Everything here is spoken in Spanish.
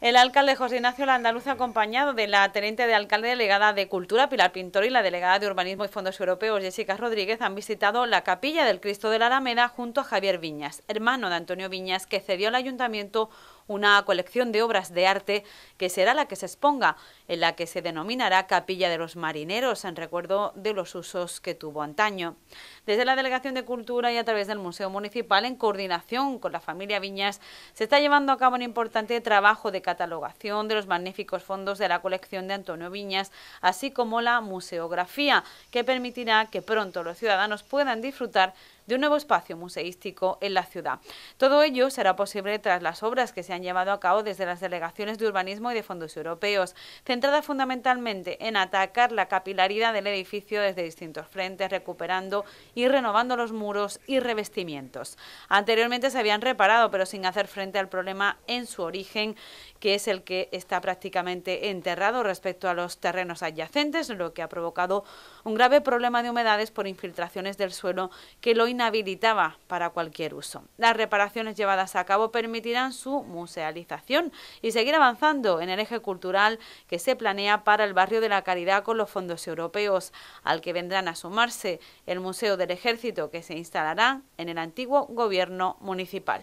El alcalde José Ignacio Landaluz, acompañado de la teniente de alcalde delegada de Cultura, Pilar Pintor, y la delegada de Urbanismo y Fondos Europeos, Jessica Rodríguez, han visitado la capilla del Cristo de la Alameda junto a Javier Viñas, hermano de Antonio Viñas, que cedió al ayuntamiento una colección de obras de arte que será la que se exponga, en la que se denominará Capilla de los Marineros, en recuerdo de los usos que tuvo antaño. Desde la Delegación de Cultura y a través del Museo Municipal, en coordinación con la familia Viñas, se está llevando a cabo un importante trabajo de catalogación de los magníficos fondos de la colección de Antonio Viñas, así como la museografía, que permitirá que pronto los ciudadanos puedan disfrutar de un nuevo espacio museístico en la ciudad. Todo ello será posible tras las obras que se han llevado a cabo desde las delegaciones de urbanismo y de fondos europeos, centradas fundamentalmente en atacar la capilaridad del edificio desde distintos frentes, recuperando y renovando los muros y revestimientos. Anteriormente se habían reparado, pero sin hacer frente al problema en su origen, que es el que está prácticamente enterrado respecto a los terrenos adyacentes, lo que ha provocado un grave problema de humedades por infiltraciones del suelo que lo inhabilitaba para cualquier uso. Las reparaciones llevadas a cabo permitirán su musealización y seguir avanzando en el eje cultural que se planea para el barrio de la Caridad con los fondos europeos, al que vendrán a sumarse el Museo del Ejército que se instalará en el antiguo gobierno municipal.